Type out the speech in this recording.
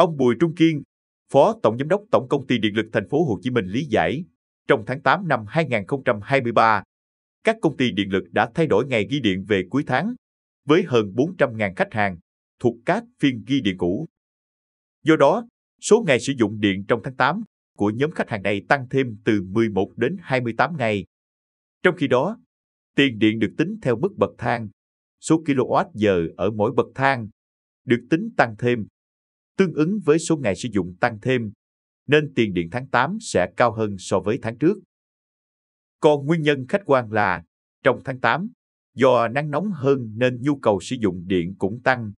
Ông Bùi Trung Kiên, Phó Tổng Giám đốc Tổng Công ty Điện lực Thành phố Hồ Chí Minh lý giải, trong tháng 8 năm 2023, các công ty điện lực đã thay đổi ngày ghi điện về cuối tháng, với hơn 400.000 khách hàng thuộc các phiên ghi điện cũ. Do đó, số ngày sử dụng điện trong tháng 8 của nhóm khách hàng này tăng thêm từ 11 đến 28 ngày. Trong khi đó, tiền điện được tính theo mức bậc thang, số kWh ở mỗi bậc thang được tính tăng thêm tương ứng với số ngày sử dụng tăng thêm, nên tiền điện tháng 8 sẽ cao hơn so với tháng trước. Còn nguyên nhân khách quan là, trong tháng 8, do nắng nóng hơn nên nhu cầu sử dụng điện cũng tăng,